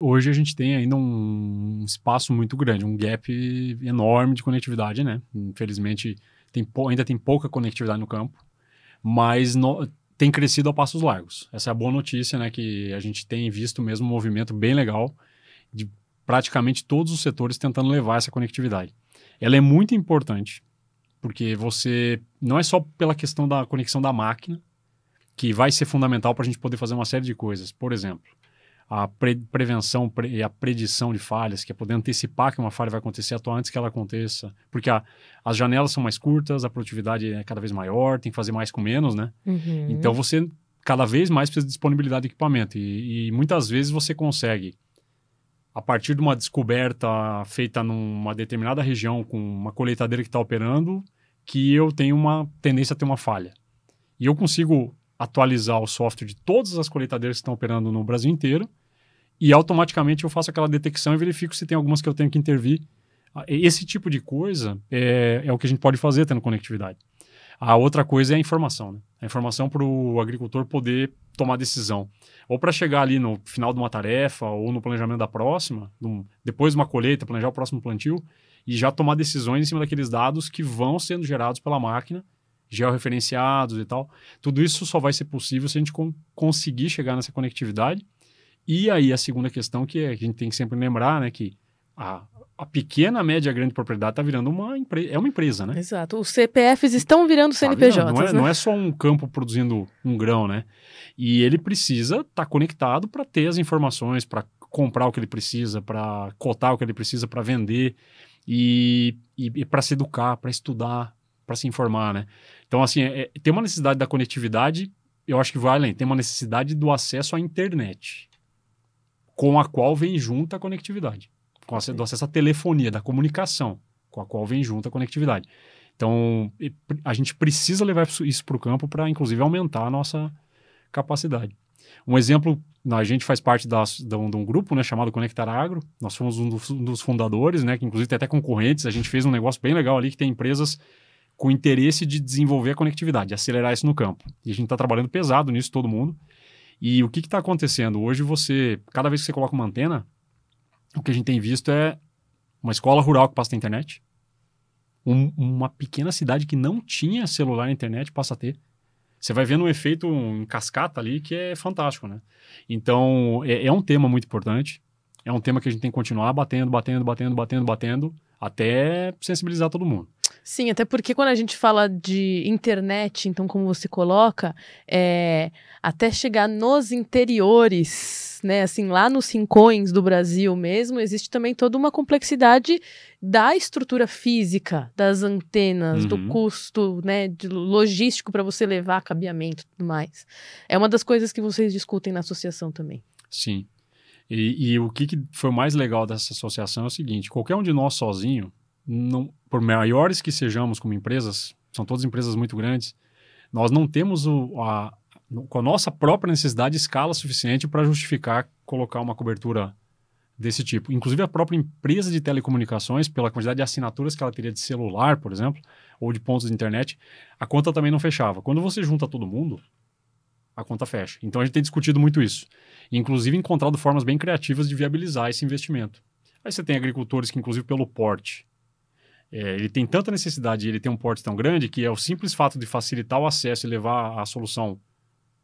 hoje a gente tem ainda um espaço muito grande, um gap enorme de conectividade, né? Infelizmente, tem, ainda tem pouca conectividade no campo, mas no, tem crescido a passos largos. Essa é a boa notícia, né? Que a gente tem visto mesmo um movimento bem legal de praticamente todos os setores tentando levar essa conectividade. Ela é muito importante, porque você não é só pela questão da conexão da máquina, que vai ser fundamental para a gente poder fazer uma série de coisas. Por exemplo, a pre prevenção pre e a predição de falhas, que é poder antecipar que uma falha vai acontecer, atuar antes que ela aconteça, porque a, as janelas são mais curtas, a produtividade é cada vez maior, tem que fazer mais com menos, né? Uhum. Então você cada vez mais precisa de disponibilidade de equipamento e, e muitas vezes você consegue a partir de uma descoberta feita numa determinada região com uma colheitadeira que está operando, que eu tenho uma tendência a ter uma falha. E eu consigo atualizar o software de todas as coletadeiras que estão operando no Brasil inteiro e automaticamente eu faço aquela detecção e verifico se tem algumas que eu tenho que intervir. Ah, esse tipo de coisa é, é o que a gente pode fazer tendo conectividade. A outra coisa é a informação, né? A informação para o agricultor poder tomar decisão. Ou para chegar ali no final de uma tarefa ou no planejamento da próxima, depois de uma colheita, planejar o próximo plantio e já tomar decisões em cima daqueles dados que vão sendo gerados pela máquina georreferenciados e tal. Tudo isso só vai ser possível se a gente conseguir chegar nessa conectividade. E aí a segunda questão que é, a gente tem que sempre lembrar, né, que a, a pequena, média, grande propriedade está virando uma empresa, é uma empresa, né? Exato. Os CPFs estão virando CNPJs, tá virando. Não, é, né? não é só um campo produzindo um grão, né? E ele precisa estar tá conectado para ter as informações, para comprar o que ele precisa, para cotar o que ele precisa, para vender e, e, e para se educar, para estudar, para se informar, né? Então, assim, é, é, tem uma necessidade da conectividade, eu acho que vai além, tem uma necessidade do acesso à internet, com a qual vem junta a conectividade, com do acesso à telefonia, da comunicação, com a qual vem junta a conectividade. Então, a gente precisa levar isso para o campo para, inclusive, aumentar a nossa capacidade. Um exemplo, a gente faz parte da, de, um, de um grupo né, chamado Conectar Agro, nós fomos um dos, um dos, fundadores, né, que inclusive tem até concorrentes, a gente fez um negócio bem legal ali que tem empresas com o interesse de desenvolver a conectividade, acelerar isso no campo. E a gente está trabalhando pesado nisso, todo mundo. E o que está acontecendo? Hoje você, cada vez que você coloca uma antena, o que a gente tem visto é uma escola rural que passa a ter internet, um, uma pequena cidade que não tinha celular e internet passa a ter. Você vai vendo um efeito em cascata ali que é fantástico, né? Então, é, é um tema muito importante. É um tema que a gente tem que continuar batendo, batendo, batendo, batendo, batendo, até sensibilizar todo mundo. Sim, até porque quando a gente fala de internet, então como você coloca, é, até chegar nos interiores, né, assim, lá nos rincões do Brasil mesmo, existe também toda uma complexidade da estrutura física, das antenas, uhum. do custo, né, de logístico para você levar cabeamento e tudo mais. É uma das coisas que vocês discutem na associação também. Sim. E, e o que, que foi mais legal dessa associação é o seguinte: qualquer um de nós sozinho, não, por maiores que sejamos como empresas, são todas empresas muito grandes, nós não temos o, a, com a nossa própria necessidade escala suficiente para justificar colocar uma cobertura desse tipo. Inclusive a própria empresa de telecomunicações, pela quantidade de assinaturas que ela teria de celular, por exemplo, ou de pontos de internet, a conta também não fechava. Quando você junta todo mundo, a conta fecha. Então a gente tem discutido muito isso. Inclusive encontrado formas bem criativas de viabilizar esse investimento. Aí você tem agricultores que, inclusive pelo porte, é, ele tem tanta necessidade ele tem um porte tão grande que é o simples fato de facilitar o acesso e levar a solução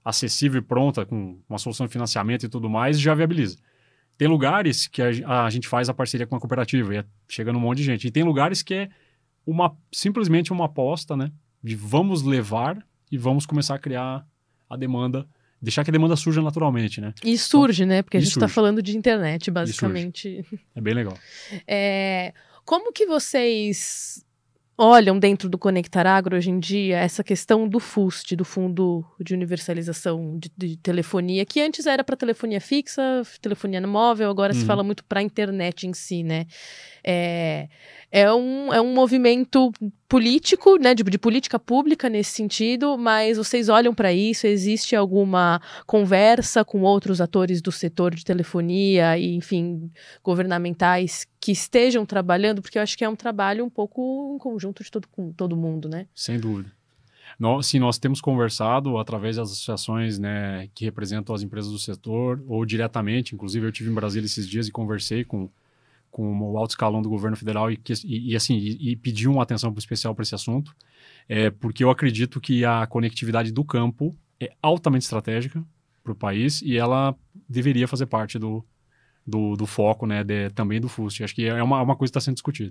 acessível e pronta, com uma solução de financiamento e tudo mais, já viabiliza. Tem lugares que a, a gente faz a parceria com a cooperativa e é, chega num monte de gente. E tem lugares que é uma, simplesmente uma aposta, né? De vamos levar e vamos começar a criar a demanda deixar que a demanda surja naturalmente, né? E surge, então, né? Porque a gente está falando de internet, basicamente. É bem legal. É, como que vocês olham dentro do Conectar Agro hoje em dia essa questão do FUST, do Fundo de Universalização de, de Telefonia, que antes era para telefonia fixa, telefonia móvel, agora hum. se uhum. fala muito para a internet em si, né? É, é um, é um movimento político, né, de, tipo, de política pública nesse sentido, mas vocês olham para isso, existe alguma conversa com outros atores do setor de telefonia e, enfim, governamentais que estejam trabalhando, porque eu acho que é um trabalho um pouco em conjunto de todo, com todo mundo, né? Sem dúvida. Nós, sim, nós temos conversado através das associações né, que representam as empresas do setor, ou diretamente, inclusive eu tive em Brasília esses dias e conversei com com o alto escalão do governo federal e, e, e assim, e, e pedir uma atenção especial para esse assunto, é, porque eu acredito que a conectividade do campo é altamente estratégica para o país e ela deveria fazer parte do, do, do foco né, de, também do FUST. Acho que é uma, é uma coisa que está sendo discutida.